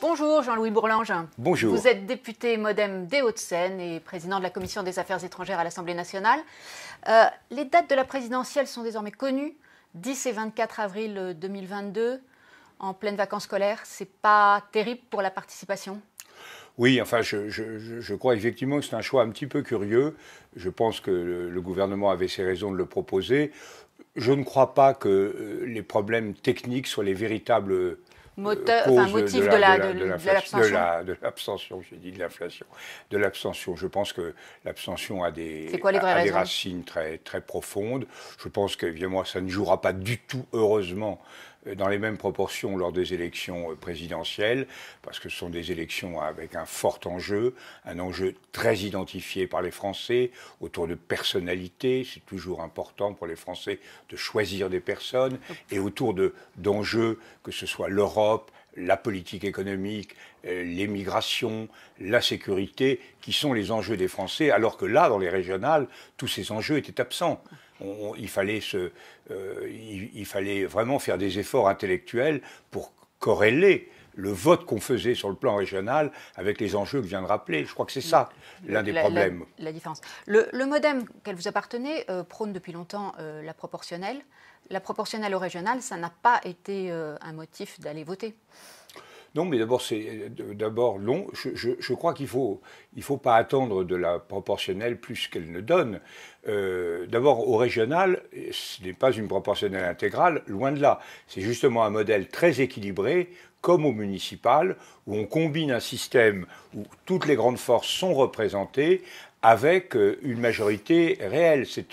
Bonjour Jean-Louis Bourlange. Bonjour. Vous êtes député modem des Hauts-de-Seine et président de la commission des affaires étrangères à l'Assemblée nationale. Euh, les dates de la présidentielle sont désormais connues, 10 et 24 avril 2022, euh, en pleine vacances scolaires. C'est pas terrible pour la participation oui, enfin, je, crois effectivement que c'est un choix un petit peu curieux. Je pense que le gouvernement avait ses raisons de le proposer je ne crois pas que euh, les problèmes techniques soient les véritables euh, Moteur, de, l'abstention. de, j'ai dit de l'inflation. De Je pense que l'abstention a des, racines très, profondes. Je pense que ça ne jouera pas du tout, heureusement, euh, dans les mêmes proportions lors des élections euh, présidentielles, parce que ce sont des élections avec un fort enjeu, un enjeu très identifié par les Français autour de personnalités, c'est toujours important pour les Français de choisir des personnes, et autour d'enjeux que ce soit l'Europe, la politique économique, euh, les la sécurité, qui sont les enjeux des Français, alors que là, dans les régionales, tous ces enjeux étaient absents il, fallait euh, il, fallait vraiment faire des efforts intellectuels pour corréler le vote qu'on faisait sur le plan régional avec les enjeux que je viens de rappeler. Je crois que c'est ça l'un des problèmes. La, différence. Le, modem qu'elle vous appartenait euh, prône depuis longtemps euh, la proportionnelle. La proportionnelle au régional, ça n'a pas été un motif d'aller voter. Non, mais d'abord, c'est euh, d'abord long. Je, crois qu'il faut il faut pas attendre de la proportionnelle plus qu'elle ne donne. Euh, d'abord, au régional, ce n'est pas une proportionnelle intégrale, loin de là. C'est justement un modèle très équilibré, comme au municipal, où on combine un système où toutes les grandes forces sont représentées avec euh, une majorité réelle. C'est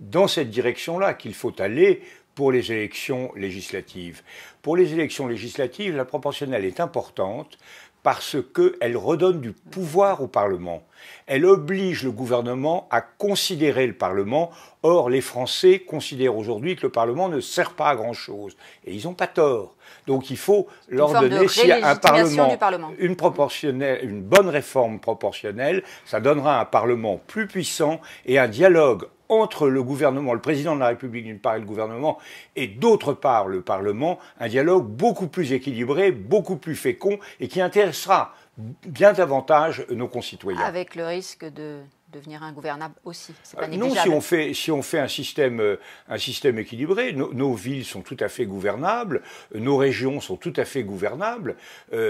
dans cette direction-là qu'il faut aller pour les élections législatives. Pour les élections législatives, la proportionnelle est importante parce qu'elle redonne du pouvoir au Parlement. Elle oblige le gouvernement à considérer le Parlement. Or, les Français considèrent aujourd'hui que le Parlement ne sert pas à grand-chose. Et ils n'ont pas tort. Donc il faut leur donner, y a un Parlement, Une, proportionnelle, une bonne réforme proportionnelle, ça donnera un Parlement plus puissant et un dialogue entre le gouvernement, le président de la République d'une part et le gouvernement, et d'autre part le Parlement, un dialogue beaucoup plus équilibré, beaucoup plus fécond et qui intéressera bien davantage nos concitoyens. Avec le risque de devenir ingouvernable aussi. Pas euh, non, si on fait, si on fait un, système, euh, un système équilibré, nos villes sont tout à fait gouvernables, euh, nos régions sont tout à fait gouvernables,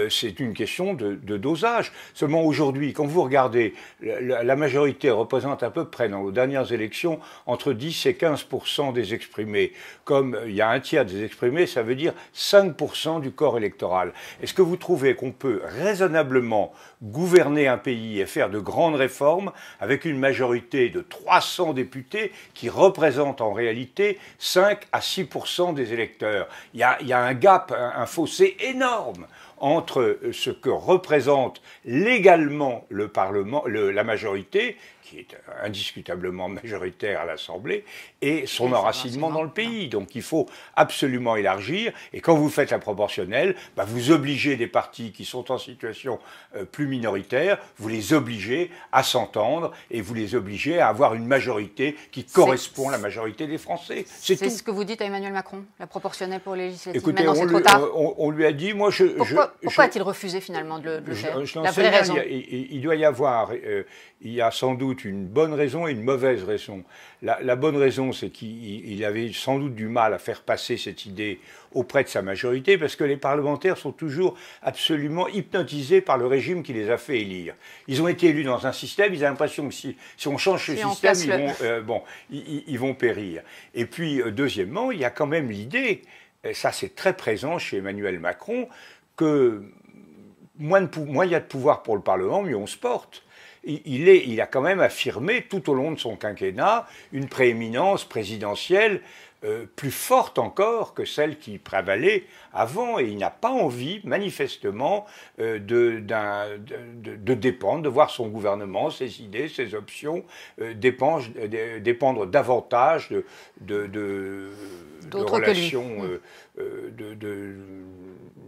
c'est une question de, dosage. Seulement aujourd'hui, quand vous regardez, la, la, majorité représente à peu près dans les dernières élections entre 10 et 15 des exprimés. Comme il y a un tiers des exprimés, ça veut dire 5 du corps électoral. Est-ce que vous trouvez qu'on peut raisonnablement gouverner un pays et faire de grandes réformes avec avec une majorité de 300 députés qui représentent en réalité 5 à 6 des électeurs. Il y a, un gap, un fossé énorme entre euh, ce que représente légalement le Parlement, la majorité, qui est indiscutablement majoritaire à l'Assemblée, et son enracinement dans le pays. Donc il faut absolument élargir. Et quand vous faites la proportionnelle, bah, vous obligez des partis qui sont en situation euh, plus minoritaire, vous les obligez à s'entendre et vous les obligez à avoir une majorité qui correspond à la majorité des Français. C'est ce que vous dites à Emmanuel Macron, la proportionnelle pour les législatives. Écoutez, on lui, a dit, moi je, pourquoi, a-t-il refusé finalement de le, faire je, La vraie raison. Il, doit y avoir, euh, il y a sans doute une bonne raison et une mauvaise raison. La, bonne raison, c'est qu'il avait sans doute du mal à faire passer cette idée auprès de sa majorité, parce que les parlementaires sont toujours absolument hypnotisés par le régime qui les a fait élire. Ils ont été élus dans un système, ils ont l'impression que si, on change ce système, euh, bon, ils vont périr. Et puis, euh, deuxièmement, il y a quand même l'idée, ça c'est très présent chez Emmanuel Macron, que moins, de, moins il y a de pouvoir pour le Parlement, mieux on se porte. Il, est, il, a quand même affirmé tout au long de son quinquennat une prééminence présidentielle euh, plus forte encore que celle qui prévalait avant, et il n'a pas envie, manifestement, euh, de, de, dépendre, de voir son gouvernement, ses idées, ses options euh, dépendre, davantage de, de relations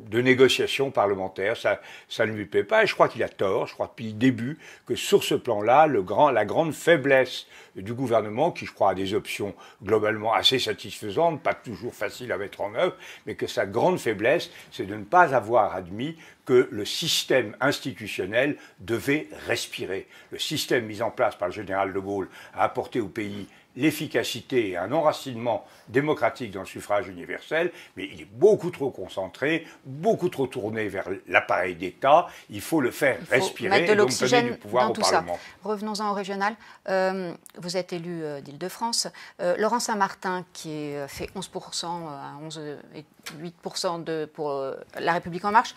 de négociations parlementaires. Ça, ne lui plaît pas. Et je crois qu'il a tort. Je crois depuis le début que sur ce plan-là, la grande faiblesse du gouvernement, qui je crois a des options globalement assez satisfaisantes, pas toujours faciles à mettre en œuvre, mais que sa grande faiblesse, c'est de ne pas avoir admis que le système institutionnel devait respirer. Le système mis en place par le général de Gaulle a apporté au pays l'efficacité et un enracinement démocratique dans le suffrage universel, mais il est beaucoup trop concentré, beaucoup trop tourné vers l'appareil d'État. Il faut le faire respirer de et donc du pouvoir au Parlement. Revenons-en au régional. Euh, vous êtes élu euh, d'Île-de-France. Euh, Laurent Saint-Martin, qui fait 11%, à de pour La République En Marche,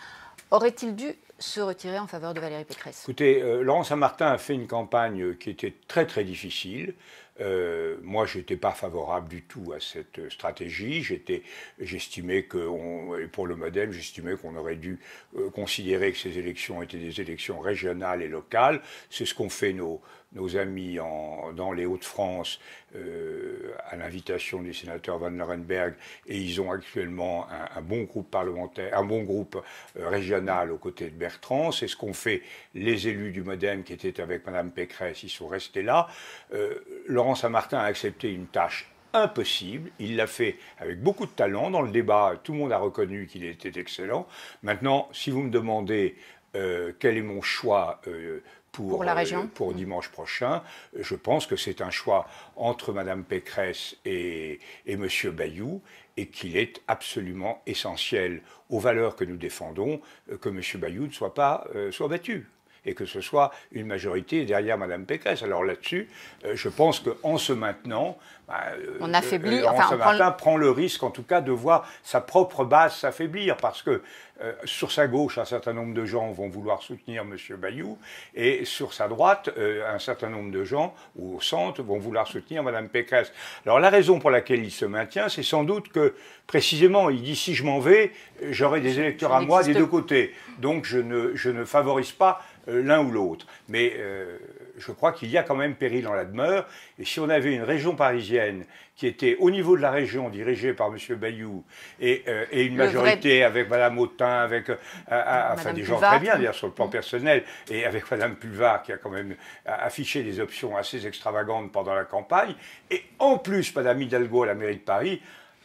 Aurait-il dû se retirer en faveur de Valérie Pécresse Écoutez, euh, Laurent Saint-Martin a fait une campagne qui était très très difficile. Euh, moi, je n'étais pas favorable du tout à cette stratégie. J'estimais que, pour le modèle, j'estimais qu'on aurait dû euh, considérer que ces élections étaient des élections régionales et locales. C'est ce qu'ont fait nos, nos amis dans les Hauts-de-France euh, à l'invitation du sénateur Van Lorenberg et ils ont actuellement un, bon groupe parlementaire, un bon groupe euh, régional aux côtés de Bertrand. C'est ce qu'ont fait les élus du MoDem qui étaient avec Madame Pécresse. Ils sont restés là. Euh, Laurent Saint-Martin a accepté une tâche impossible. Il l'a fait avec beaucoup de talent. Dans le débat, tout le monde a reconnu qu'il était excellent. Maintenant, si vous me demandez quel est mon choix pour, la euh, région. pour mm. dimanche prochain. Je pense que c'est un choix entre Mme Pécresse et, M. Bayou et qu'il est absolument essentiel aux valeurs que nous défendons euh, que M. Bayou ne soit pas euh, soit battu et que ce soit une majorité derrière Mme Pécresse. Alors là-dessus, euh, je pense qu'en se maintenant, bah, euh, on affaiblit, euh, enfin, on prend le... risque, en tout cas, de voir sa propre base s'affaiblir, parce que sur sa gauche, un certain nombre de gens vont vouloir soutenir M. Bayou, et sur sa droite, un certain nombre de gens, ou au centre, vont vouloir soutenir Mme Pécresse. Alors la raison pour laquelle il se maintient, c'est sans doute que, précisément, il dit si je m'en vais, j'aurai des électeurs à moi des deux côtés. Donc je ne, je ne favorise pas euh, l'un ou l'autre. Mais euh, je crois qu'il y a quand même péril en la demeure. Et si on avait une région parisienne qui était au niveau de la région dirigée par M. Bayou et, euh, une majorité avec Mme Autain, avec enfin, des gens très bien d'ailleurs sur le plan personnel, et avec Mme Pulvar qui a quand même affiché des options assez extravagantes pendant la campagne, et en plus Mme Hidalgo à la mairie de Paris,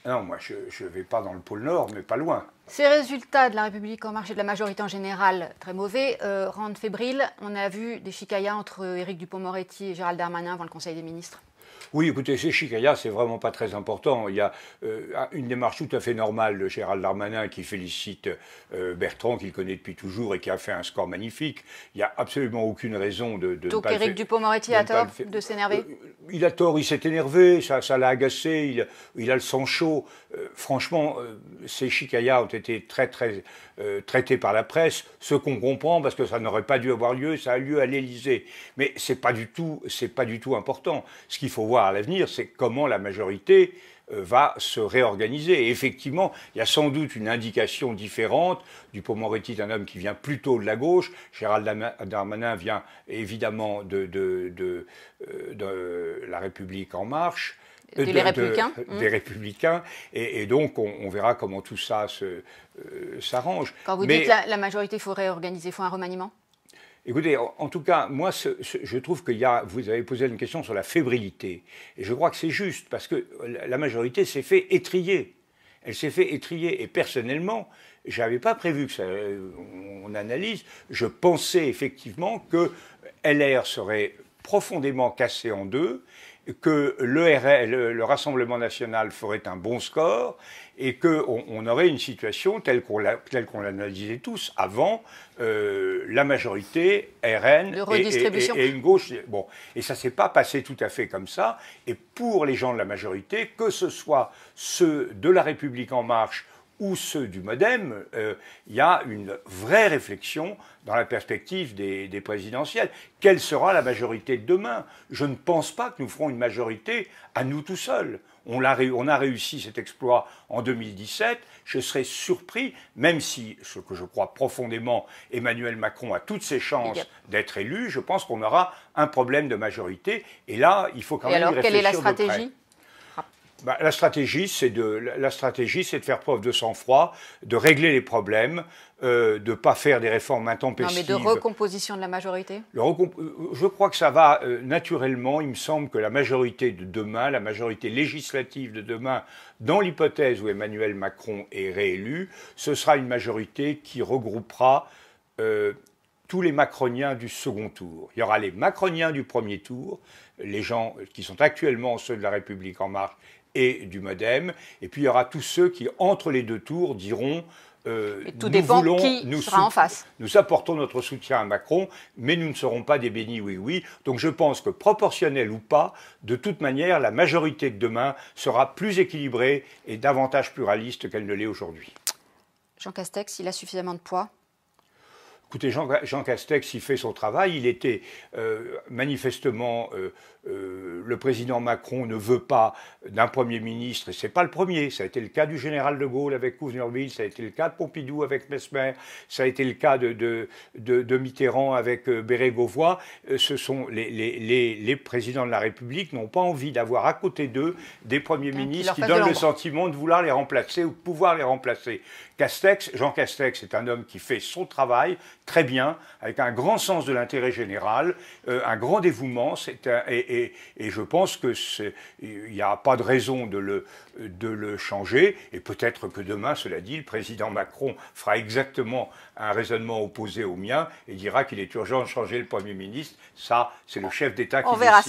non, moi je ne vais pas dans le pôle Nord, mais pas loin. Ces résultats de la République en marche et de la majorité en général, très mauvais, euh, rendent fébrile. On a vu des chicayas entre Éric Dupont-Moretti et Gérald Darmanin avant le Conseil des ministres. Oui, écoutez, ces chikaya, c'est vraiment pas très important. Il y a euh, une démarche tout à fait normale de Gérald Darmanin qui félicite euh, Bertrand, qu'il connaît depuis toujours et qui a fait un score magnifique. Il n'y a absolument aucune raison de. de Donc Éric Dupont-Moretti a tort de s'énerver euh, Il a tort, il s'est énervé, ça, ça l'a agacé, il, a le sang chaud. franchement, ces chicayas ont été très, très traités par la presse, ce qu'on comprend parce que ça n'aurait pas dû avoir lieu, ça a lieu à l'Élysée. Mais c'est pas du tout, c'est pas du tout important. Ce faut voir à l'avenir, c'est comment la majorité euh, va se réorganiser. Et effectivement, il y a sans doute une indication différente. du moretti d'un un homme qui vient plutôt de la gauche. Gérald Darmanin vient évidemment de, euh, de, La République en marche. De, républicains. Hmm. Des républicains. Et, donc, on, verra comment tout ça euh, s'arrange. Quand vous dites la, la majorité, il faut réorganiser, il faut un remaniement Écoutez, en tout cas, moi, je trouve que vous avez posé une question sur la fébrilité. Et je crois que c'est juste, parce que la majorité s'est fait étrier. Elle s'est fait étrier. Et personnellement, je n'avais pas prévu que ça. Euh, on analyse. Je pensais effectivement que LR serait profondément cassé en deux que le, le, Rassemblement national ferait un bon score et qu'on on aurait une situation telle qu'on l'analysait tous avant euh, la majorité RN et, une gauche. Bon, et ça s'est pas passé tout à fait comme ça. Et pour les gens de la majorité, que ce soit ceux de la République en marche ou ceux du modem, euh, il y a une vraie réflexion dans la perspective des, présidentielles. Quelle sera la majorité de demain Je ne pense pas que nous ferons une majorité à nous tout seuls. On a, réussi cet exploit en 2017. Je serais surpris, même si, ce que je crois profondément, Emmanuel Macron a toutes ses chances d'être élu, je pense qu'on aura un problème de majorité. Et là, il faut quand même... alors, y réfléchir quelle est la stratégie bah, la stratégie, c'est de la stratégie, c'est de faire preuve de sang-froid, de régler les problèmes, euh, de ne pas faire des réformes intempestives. Non, mais de recomposition de la majorité. Euh, je crois que ça va euh, naturellement. Il me semble que la majorité de demain, la majorité législative de demain, dans l'hypothèse où Emmanuel Macron est réélu, ce sera une majorité qui regroupera. tous les Macroniens du second tour. Il y aura les Macroniens du premier tour, les gens qui sont actuellement ceux de la République en marche et du modem. Et puis il y aura tous ceux qui, entre les deux tours, diront euh, tout nous voulons, qui nous sera en face. Nous apportons notre soutien à Macron, mais nous ne serons pas des bénis oui oui. Donc je pense que proportionnel ou pas, de toute manière, la majorité de demain sera plus équilibrée et davantage pluraliste qu'elle ne l'est aujourd'hui. Jean Castex, il a suffisamment de poids Écoutez, Jean, Castex, il fait son travail. Il était euh, manifestement, euh, euh, le président Macron ne veut pas d'un Premier ministre, et ce n'est pas le premier. Ça a été le cas du général de Gaulle avec Couvnerville, ça a été le cas de Pompidou avec Mesmer, ça a été le cas de, de, de, de Mitterrand avec Béré-Gauvois. Ce sont les, présidents de la République n'ont pas envie d'avoir à côté d'eux des premiers ministres qui, donnent le sentiment de vouloir les remplacer ou de pouvoir les remplacer. Castex, Jean Castex est un homme qui fait son travail, très bien, avec un grand sens de l'intérêt général, euh, un grand dévouement, et, je pense qu'il n'y a pas de raison de le, changer, et peut-être que demain, cela dit, le président Macron fera exactement un raisonnement opposé au mien et dira qu'il est urgent de changer le Premier ministre, ça c'est le chef d'État qui On verra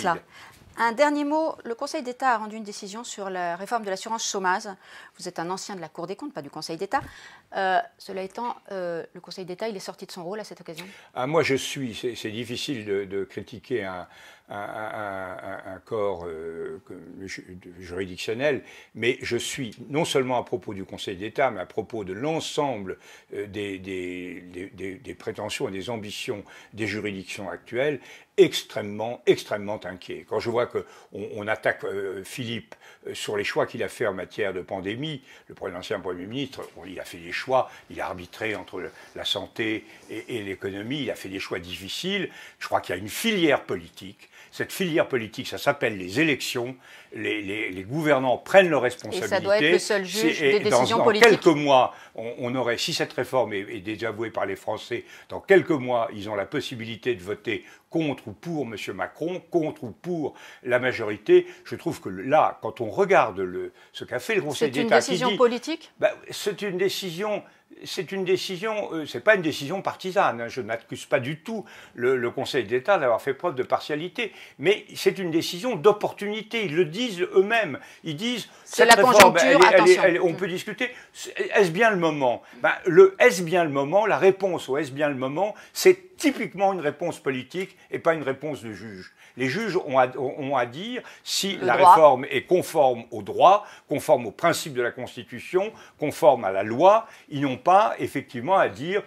un dernier mot, le Conseil d'État a rendu une décision sur la réforme de l'assurance chômage. Vous êtes un ancien de la Cour des comptes, pas du Conseil d'État. Euh, cela étant, euh, le Conseil d'État, il est sorti de son rôle à cette occasion ah, Moi, je suis, c'est difficile de critiquer un, un, corps euh, juridictionnel, mais je suis non seulement à propos du Conseil d'État, mais à propos de l'ensemble euh, des, des, des, prétentions et des ambitions des juridictions actuelles, extrêmement, extrêmement inquiet. Quand je vois qu'on on attaque euh, Philippe sur les choix qu'il a fait en matière de pandémie, le l'ancien Premier ministre, il a fait des choix, il a arbitré entre la santé et l'économie, il a fait des choix difficiles. Je crois qu'il y a une filière politique cette filière politique, ça s'appelle les élections. Les, gouvernants prennent leurs responsabilités. Et ça doit être le seul juge des décisions politiques. Dans quelques mois, on, aurait, si cette réforme est, déjà avouée par les Français, dans quelques mois, ils ont la possibilité de voter contre ou pour M. Macron, contre ou pour la majorité. Je trouve que là, quand on regarde ce qu'a fait le Conseil d'État... Bah, c'est une décision politique C'est une décision c'est une décision, ce euh, c'est pas une décision partisane. Hein. je n'accuse pas du tout le, Conseil d'État d'avoir fait preuve de partialité, mais c'est une décision d'opportunité. Ils le disent eux-mêmes. Ils disent c'est la conjoncture. on peut discuter. Est-ce bien le moment ben, le est-ce bien le moment La réponse au est-ce bien le moment, c'est typiquement une réponse politique et pas une réponse de juge. Les juges ont à, dire si la réforme est conforme au droit, conforme aux principes de la Constitution, conforme à la loi. Ils n'ont pas effectivement à dire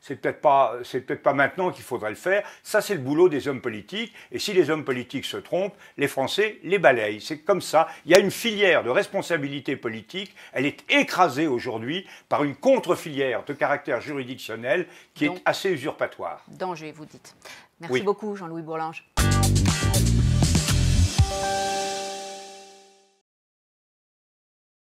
c'est peut-être pas, c'est peut-être pas maintenant qu'il faudrait le faire. Ça, c'est le boulot des hommes politiques. Et si les hommes politiques se trompent, les Français les balayent. C'est comme ça. Il y a une filière de responsabilité politique. Elle est écrasée aujourd'hui par une contre-filière de caractère juridictionnel qui est assez usurpatoire. Danger, vous dites. Merci beaucoup, Jean-Louis Bourlange.